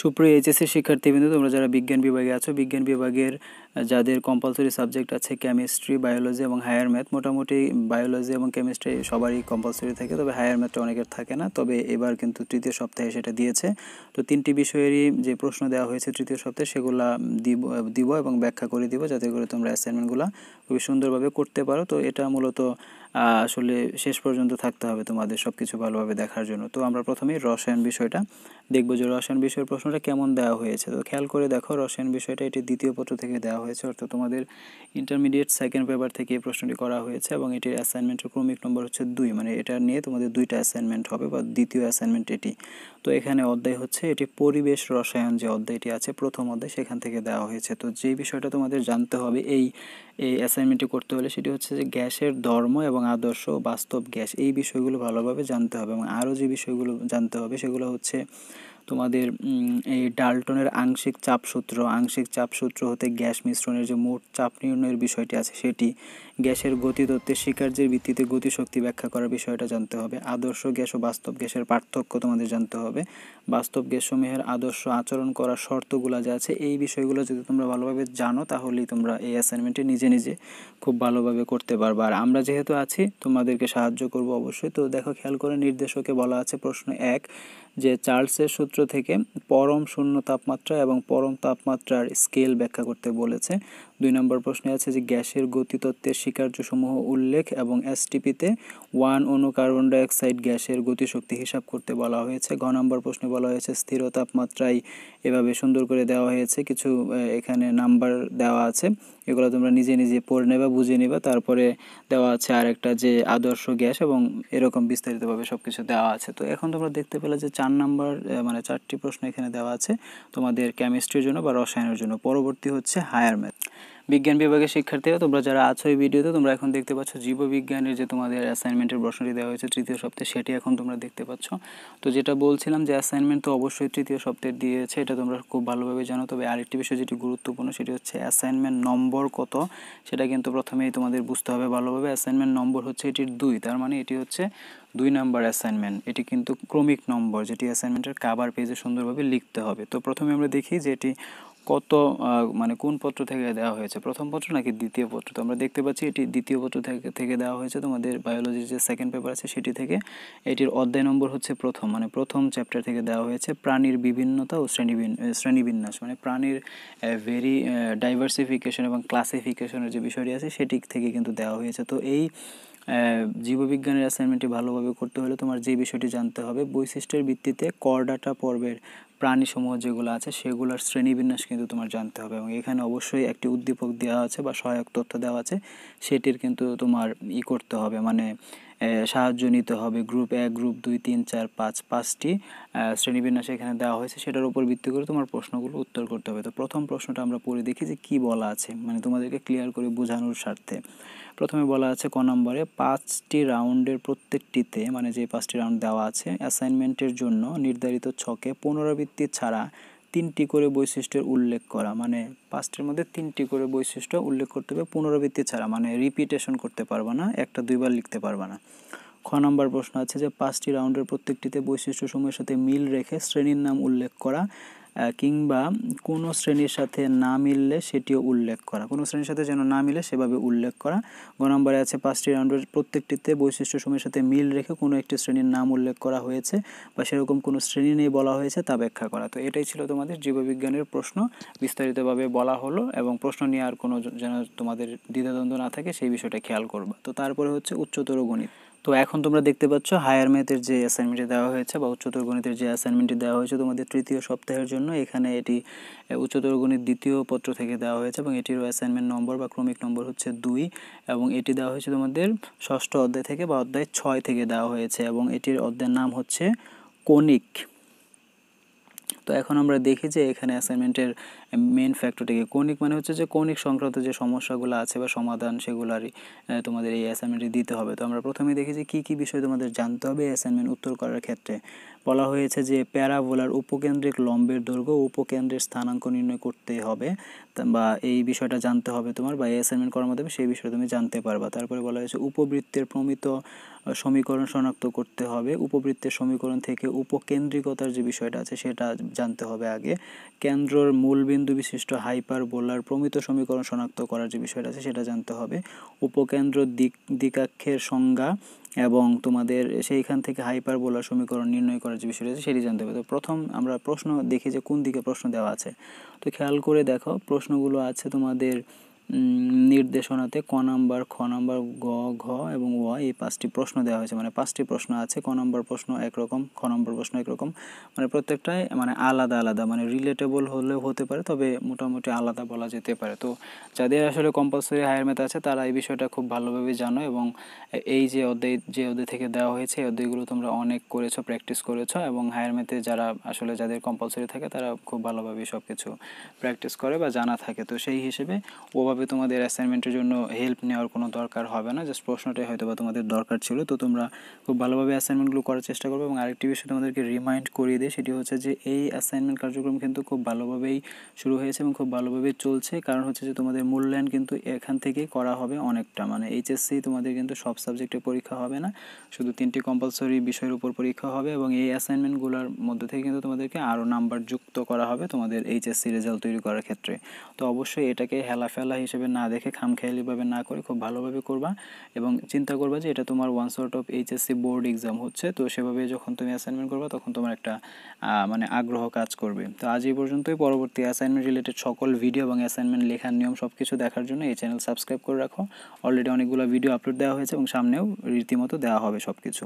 সুপ্রিয় এইচএসসি শিক্ষার্থীবৃন্দ তোমরা যারা বিজ্ঞান বিভাগে আছো বিজ্ঞান বিভাগের যাদের কম্পালসরি সাবজেক্ট আছে কেমিস্ট্রি বায়োলজি এবং হায়ার ম্যাথ মোটামুটি বায়োলজি এবং কেমিস্ট্রি সবারই কম্পালসরি থাকে তবে হায়ার ম্যাথটা অনেকের থাকে না তবে এবার কিন্তু তৃতীয় সপ্তাহে সেটা দিয়েছে তো তিনটি বিষয়েরই যে প্রশ্ন দেওয়া হয়েছে তৃতীয় সপ্তাহে সেগুলো দিব দিব এবং ব্যাখ্যা করে দিব যাতে করে তোমরা অ্যাসাইনমেন্টগুলো খুবই সুন্দরভাবে করতে পারো তো এটা মূলত আসলে শেষ পর্যন্ত থাকতে হবে তোমাদের সব কিছু ভালোভাবে দেখার জন্য তো আমরা প্রথমেই রসায়ন বিষয়টা দেখব যে রসায়ন বিষয়ের প্রশ্নটা কেমন দেওয়া হয়েছে তো খেয়াল করে দেখো রসায়ন বিষয়টা এটি দ্বিতীয় পত্র থেকে দেওয়া হয়েছে অর্থাৎ তোমাদের ইন্টারমিডিয়েট সেকেন্ড পেপার থেকে এই প্রশ্নটি করা হয়েছে এবং এটির অ্যাসাইনমেন্টের ক্রমিক নম্বর হচ্ছে দুই মানে এটা নিয়ে তোমাদের দুইটা অ্যাসাইনমেন্ট হবে বা দ্বিতীয় অ্যাসাইনমেন্ট এটি তো এখানে অধ্যায় হচ্ছে এটি পরিবেশ রসায়ন যে অধ্যায়টি আছে প্রথম অধ্যায় সেখান থেকে দেওয়া হয়েছে তো যে বিষয়টা তোমাদের জানতে হবে এই এই অ্যাসাইনমেন্টটি করতে হলে সেটি হচ্ছে যে গ্যাসের ধর্ম এবং আদর্শ বাস্তব গ্যাস এই বিষয়গুলো ভালোভাবে জানতে হবে এবং আরও যে বিষয়গুলো জানতে হবে সেগুলো হচ্ছে তোমাদের এই ডালটনের আংশিক চাপ সূত্র আংশিক চাপ সূত্র হতে গ্যাস মিশ্রণের যে মোট চাপ নির্ণয়ের বিষয়টি আছে সেটি গ্যাসের গতিতত্ত্বের স্বীকার্যের ভিত্তিতে গতিশক্তি ব্যাখ্যা করার বিষয়টা জানতে হবে আদর্শ গ্যাস ও বাস্তব গ্যাসের পার্থক্য তোমাদের জানতে হবে বাস্তব গ্যাসসমূহের আদর্শ আচরণ করার শর্তগুলো যা আছে এই বিষয়গুলো যদি তোমরা ভালোভাবে জানো তাহলেই তোমরা এই অ্যাসাইনমেন্টে নিজে নিজে খুব ভালোভাবে করতে পারবে আর আমরা যেহেতু আছি তোমাদেরকে সাহায্য করব অবশ্যই তো দেখো খেয়াল করে নির্দেশকে বলা আছে প্রশ্ন এক যে চার্লসের সূত্র থেকে পরম শূন্য তাপমাত্রা এবং পরম তাপমাত্রার স্কেল ব্যাখ্যা করতে বলেছে দুই নম্বর প্রশ্নে আছে যে গ্যাসের গতিতত্ত্বের স্বীকার্যসমূহ উল্লেখ এবং এসটিপিতে ওয়ান অনু কার্বন ডাইঅক্সাইড গ্যাসের গতিশক্তি হিসাব করতে বলা হয়েছে ঘ নম্বর প্রশ্নে বলা হয়েছে স্থির তাপমাত্রায় এভাবে সুন্দর করে দেওয়া হয়েছে কিছু এখানে নাম্বার দেওয়া আছে এগুলো তোমরা নিজে নিজে পড়ে নেবা বুঝে নেবা তারপরে দেওয়া আছে আর একটা যে আদর্শ গ্যাস এবং এরকম বিস্তারিতভাবে সব কিছু দেওয়া আছে তো এখন তোমরা দেখতে পেলে যে চার নাম্বার মানে চারটি প্রশ্ন এখানে দেওয়া আছে তোমাদের কেমিস্ট্রির জন্য বা রসায়নের জন্য পরবর্তী হচ্ছে হায়ার ম্যাথ বিজ্ঞান বিভাগের শিক্ষার্থীরা তোমরা যারা আছো এই ভিডিওতে তোমরা এখন দেখতে পাচ্ছ জীববিজ্ঞানের যে তোমাদের অ্যাসাইনমেন্টের প্রশ্নটি দেওয়া হয়েছে তৃতীয় সপ্তাহে সেটি এখন তোমরা দেখতে পাচ্ছ তো যেটা বলছিলাম যে অ্যাসাইনমেন্ট তো অবশ্যই তৃতীয় সপ্তাহে দিয়েছে এটা তোমরা খুব ভালোভাবে জানো তবে আরেকটি বিষয় যেটি গুরুত্বপূর্ণ সেটি হচ্ছে অ্যাসাইনমেন্ট নম্বর কত সেটা কিন্তু প্রথমেই তোমাদের বুঝতে হবে ভালোভাবে অ্যাসাইনমেন্ট নম্বর হচ্ছে এটির দুই তার মানে এটি হচ্ছে দুই নম্বর অ্যাসাইনমেন্ট এটি কিন্তু ক্রমিক নম্বর যেটি অ্যাসাইনমেন্টের কাবার পেজে সুন্দরভাবে লিখতে হবে তো প্রথমে আমরা দেখি যে এটি কত মানে কোন পত্র থেকে দেওয়া হয়েছে প্রথম পত্র নাকি দ্বিতীয় পত্র তো আমরা দেখতে পাচ্ছি এটি দ্বিতীয় পত্র থেকে থেকে দেওয়া হয়েছে তোমাদের বায়োলজির যে সেকেন্ড পেপার আছে সেটি থেকে এটির অধ্যায় নম্বর হচ্ছে প্রথম মানে প্রথম চ্যাপ্টার থেকে দেওয়া হয়েছে প্রাণীর বিভিন্নতা ও শ্রেণীবিন্যাস মানে প্রাণীর ভেরি ডাইভার্সিফিকেশন এবং ক্লাসিফিকেশনের যে বিষয়টি আছে সেটি থেকে কিন্তু দেওয়া হয়েছে তো এই জীববিজ্ঞানের অ্যাসাইনমেন্টটি ভালোভাবে করতে হলে তোমার যে বিষয়টি জানতে হবে বৈশিষ্ট্যের ভিত্তিতে করডাটা পর্বের প্রাণীসমূহ যেগুলো আছে সেগুলোর শ্রেণীবিন্যাস কিন্তু তোমার জানতে হবে এবং এখানে অবশ্যই একটি উদ্দীপক দেওয়া আছে বা সহায়ক তথ্য দেওয়া আছে সেটির কিন্তু তোমার ই করতে হবে মানে সাহায্য নিতে হবে গ্রুপ এক গ্রুপ দুই তিন চার পাঁচ পাঁচটি শ্রেণীবিন্যাস এখানে দেওয়া হয়েছে সেটার উপর ভিত্তি করে তোমার প্রশ্নগুলো উত্তর করতে হবে তো প্রথম প্রশ্নটা আমরা পড়ে দেখি যে কী বলা আছে মানে তোমাদেরকে ক্লিয়ার করে বোঝানোর স্বার্থে প্রথমে বলা আছে ক নম্বরে পাঁচটি রাউন্ডের প্রত্যেকটিতে মানে যে পাঁচটি রাউন্ড দেওয়া আছে অ্যাসাইনমেন্টের জন্য নির্ধারিত ছকে পুনরাবৃত্তি ব্যক্তি ছাড়া তিনটি করে বৈশিষ্ট্যের উল্লেখ করা মানে পাঁচটির মধ্যে তিনটি করে বৈশিষ্ট্য উল্লেখ করতে হবে পুনরাবৃত্তি ছাড়া মানে রিপিটেশন করতে পারবে না একটা দুইবার লিখতে পারবে না খ নম্বর প্রশ্ন আছে যে পাঁচটি রাউন্ডের প্রত্যেকটিতে বৈশিষ্ট্য সময়ের সাথে মিল রেখে শ্রেণীর নাম উল্লেখ করা কিংবা কোনো শ্রেণীর সাথে না মিললে সেটিও উল্লেখ করা কোনো শ্রেণীর সাথে যেন না মিলে সেভাবে উল্লেখ করা গ নম্বরে আছে পাঁচটি রাউন্ডের প্রত্যেকটিতে বৈশিষ্ট্য সময়ের সাথে মিল রেখে কোনো একটি শ্রেণীর নাম উল্লেখ করা হয়েছে বা সেরকম কোনো শ্রেণী নিয়ে বলা হয়েছে তা ব্যাখ্যা করা তো এটাই ছিল তোমাদের জীববিজ্ঞানের প্রশ্ন বিস্তারিতভাবে বলা হলো এবং প্রশ্ন নিয়ে আর কোনো যেন তোমাদের দ্বিধাদ্বন্দ্ব না থাকে সেই বিষয়টা খেয়াল করবা তো তারপরে হচ্ছে উচ্চতর গণিত তো এখন তোমরা দেখতে পাচ্ছ হায়ার ম্যাথের যে অ্যাসাইনমেন্টটি দেওয়া হয়েছে বা উচ্চতর গণিতের যে অ্যাসাইনমেন্টটি দেওয়া হয়েছে তোমাদের তৃতীয় সপ্তাহের জন্য এখানে এটি উচ্চতর গণিত দ্বিতীয় পত্র থেকে দেওয়া হয়েছে এবং এটির অ্যাসাইনমেন্ট নম্বর বা ক্রমিক নম্বর হচ্ছে দুই এবং এটি দেওয়া হয়েছে তোমাদের ষষ্ঠ অধ্যায় থেকে বা অধ্যায় ছয় থেকে দেওয়া হয়েছে এবং এটির অধ্যায়ের নাম হচ্ছে কণিক তো এখন আমরা দেখি যে এখানে অ্যাসাইনমেন্টের মেন থেকে কৌণিক মানে হচ্ছে যে কৌণিক সংক্রান্ত যে সমস্যাগুলো আছে বা সমাধান সেগুলোরই তোমাদের এই অ্যাসাইনমেন্টে দিতে হবে তো আমরা প্রথমে দেখি যে কী কী বিষয় তোমাদের জানতে হবে অ্যাসাইনমেন্ট উত্তর করার ক্ষেত্রে বলা হয়েছে যে প্যারাবোলার উপকেন্দ্রিক লম্বের দৈর্ঘ্য উপকেন্দ্রের স্থানাঙ্ক নির্ণয় করতে হবে বা এই বিষয়টা জানতে হবে তোমার বা অ্যাসাইনমেন্ট করার মাধ্যমে সেই বিষয়ে তুমি জানতে পারবা তারপরে বলা হয়েছে উপবৃত্তের প্রমিত সমীকরণ শনাক্ত করতে হবে উপবৃত্তের সমীকরণ থেকে উপকেন্দ্রিকতার যে বিষয়টা আছে সেটা জানতে হবে আগে কেন্দ্রর মূলবিন্দু কেন্দ্র বিশিষ্ট বোলার প্রমিত সমীকরণ শনাক্ত করার যে বিষয়টা আছে সেটা জানতে হবে উপকেন্দ্র দিক দিকাক্ষের সংজ্ঞা এবং তোমাদের সেইখান থেকে হাইপার বোলার সমীকরণ নির্ণয় করার যে বিষয়টা আছে সেটি জানতে হবে তো প্রথম আমরা প্রশ্ন দেখি যে কোন দিকে প্রশ্ন দেওয়া আছে তো খেয়াল করে দেখো প্রশ্নগুলো আছে তোমাদের নির্দেশনাতে ক নাম্বার খ নাম্বার গ ঘ এবং ও এই পাঁচটি প্রশ্ন দেওয়া হয়েছে মানে পাঁচটি প্রশ্ন আছে ক নাম্বার প্রশ্ন একরকম খ নম্বর প্রশ্ন একরকম মানে প্রত্যেকটাই মানে আলাদা আলাদা মানে রিলেটেবল হলেও হতে পারে তবে মোটামুটি আলাদা বলা যেতে পারে তো যাদের আসলে কম্পালসারি হায়ার ম্যাথ আছে তারা এই বিষয়টা খুব ভালোভাবে জানো এবং এই যে অধ্যায় যে অধ্যায় থেকে দেওয়া হয়েছে এই অধ্যায়গুলো তোমরা অনেক করেছো প্র্যাকটিস করেছো এবং হায়ার ম্যাথে যারা আসলে যাদের কম্পালসরি থাকে তারা খুব ভালোভাবে সব কিছু প্র্যাকটিস করে বা জানা থাকে তো সেই হিসেবে ওভাবে কোনোভাবে তোমাদের অ্যাসাইনমেন্টের জন্য হেল্প নেওয়ার কোনো দরকার হবে না জাস্ট প্রশ্নটাই হয়তো বা তোমাদের দরকার ছিল তো তোমরা খুব ভালোভাবে অ্যাসাইনমেন্টগুলো করার চেষ্টা করবে এবং আরেকটি বিষয় তোমাদেরকে রিমাইন্ড করিয়ে দেয় সেটি হচ্ছে যে এই অ্যাসাইনমেন্ট কার্যক্রম কিন্তু খুব ভালোভাবেই শুরু হয়েছে এবং খুব ভালোভাবেই চলছে কারণ হচ্ছে যে তোমাদের মূল্যায়ন কিন্তু এখান থেকেই করা হবে অনেকটা মানে এইচএসসি তোমাদের কিন্তু সব সাবজেক্টে পরীক্ষা হবে না শুধু তিনটি কম্পালসরি বিষয়ের উপর পরীক্ষা হবে এবং এই অ্যাসাইনমেন্টগুলোর মধ্যে থেকে কিন্তু তোমাদেরকে আরও নাম্বার যুক্ত করা হবে তোমাদের এইচএসসি রেজাল্ট তৈরি করার ক্ষেত্রে তো অবশ্যই এটাকে হেলাফেলা হিসেবে না দেখে খামখেয়ালিভাবে না করে খুব ভালোভাবে করবা এবং চিন্তা করবা যে এটা তোমার one short of HSC board exam হচ্ছে তো সেভাবে যখন তুমি অ্যাসাইনমেন্ট করবা তখন তোমার একটা মানে আগ্রহ কাজ করবে তো আজ এই পর্যন্তই পরবর্তী অ্যাসাইনমেন্ট রিলেটেড সকল ভিডিও এবং অ্যাসাইনমেন্ট লেখার নিয়ম সব কিছু দেখার জন্য এই চ্যানেল সাবস্ক্রাইব করে রাখো অলরেডি অনেকগুলো ভিডিও আপলোড দেওয়া হয়েছে এবং সামনেও রীতিমতো দেওয়া হবে সব কিছু